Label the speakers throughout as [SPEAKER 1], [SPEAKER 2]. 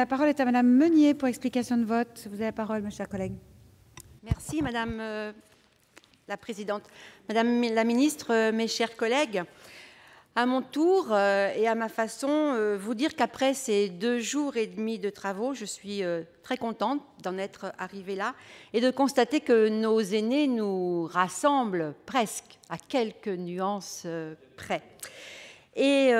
[SPEAKER 1] La parole est à Madame Meunier pour explication de vote. Vous avez la parole, mes chers collègues. Merci, Madame euh, la Présidente. Madame la Ministre, euh, mes chers collègues, à mon tour euh, et à ma façon, vous dire qu'après ces deux jours et demi de travaux, je suis très contente d'en être arrivée là et de constater que nos aînés nous rassemblent presque à quelques nuances près. Et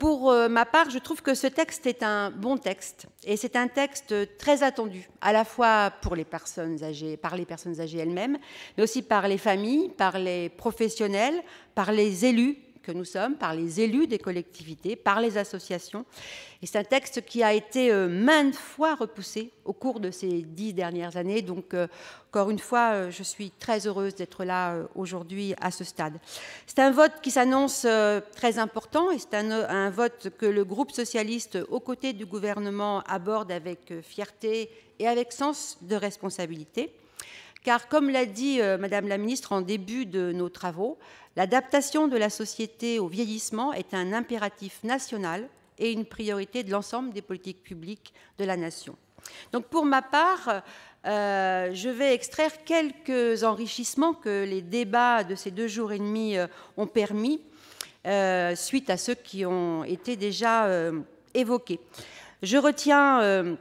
[SPEAKER 1] pour euh, ma part, je trouve que ce texte est un bon texte et c'est un texte euh, très attendu, à la fois pour les personnes âgées, par les personnes âgées elles-mêmes, mais aussi par les familles, par les professionnels, par les élus que nous sommes, par les élus des collectivités, par les associations. Et c'est un texte qui a été euh, maintes fois repoussé au cours de ces dix dernières années. Donc, euh, encore une fois, euh, je suis très heureuse d'être là aujourd'hui à ce stade. C'est un vote qui s'annonce très important et c'est un, un vote que le groupe socialiste, aux côtés du gouvernement, aborde avec fierté et avec sens de responsabilité. Car, comme l'a dit euh, Madame la Ministre en début de nos travaux, l'adaptation de la société au vieillissement est un impératif national et une priorité de l'ensemble des politiques publiques de la nation. Donc, pour ma part, euh, je vais extraire quelques enrichissements que les débats de ces deux jours et demi euh, ont permis, suite à ceux qui ont été déjà évoqués. Je retiens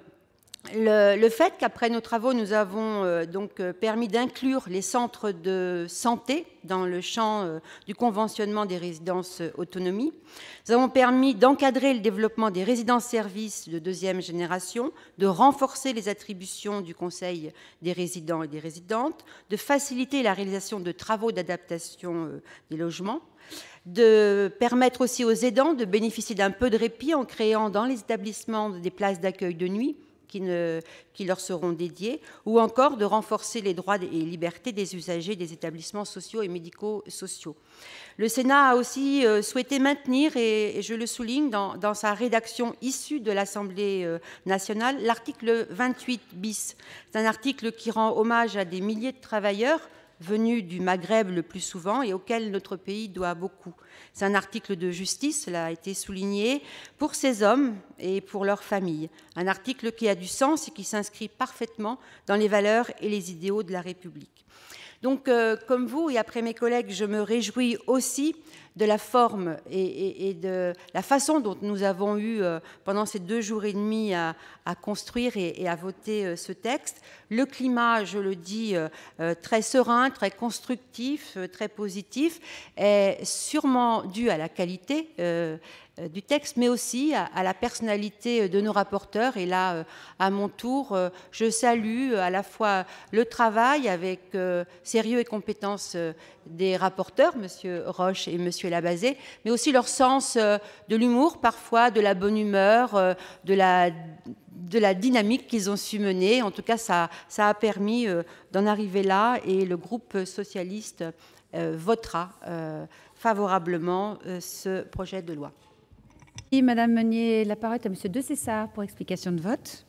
[SPEAKER 1] le, fait qu'après nos travaux, nous avons euh, donc euh, permis d'inclure les centres de santé dans le champ euh, du conventionnement des résidences autonomie, nous avons permis d'encadrer le développement des résidences-services de deuxième génération, de renforcer les attributions du Conseil des résidents et des résidentes, de faciliter la réalisation de travaux d'adaptation des logements de permettre aussi aux aidants de bénéficier d'un peu de répit en créant dans les établissements des places d'accueil de nuit, qui, leur seront dédiés, ou encore de renforcer les droits et libertés des usagers des établissements sociaux et médicaux sociaux Le Sénat a aussi euh, souhaité maintenir, et, je le souligne, dans, dans sa rédaction issue de l'Assemblée euh, nationale, l'article 28 bis. C'est un article qui rend hommage à des milliers de travailleurs venu du Maghreb le plus souvent et auquel notre pays doit beaucoup. C'est un article de justice, cela a été souligné, pour ces hommes et pour leurs familles. Un article qui a du sens et qui s'inscrit parfaitement dans les valeurs et les idéaux de la République. Donc, euh, comme vous et après mes collègues, je me réjouis aussi de la forme et, de la façon dont nous avons eu euh, pendant ces deux jours et demi à, construire et, à voter euh, ce texte. Le climat, je le dis, très serein, très constructif, très positif, est sûrement dû à la qualité euh, du texte, mais aussi à, la personnalité euh, de nos rapporteurs. Et là, euh, à mon tour, je salue à la fois le travail avec sérieux et compétence des rapporteurs, Monsieur Roche et M. Labazé, mais aussi leur sens de l'humour, parfois de la bonne humeur, de la dynamique qu'ils ont su mener. En tout cas, ça, a permis d'en arriver là et le groupe socialiste votera favorablement ce projet de loi. Merci Madame Meunier. La parole est à Monsieur De Cessard pour explication de vote.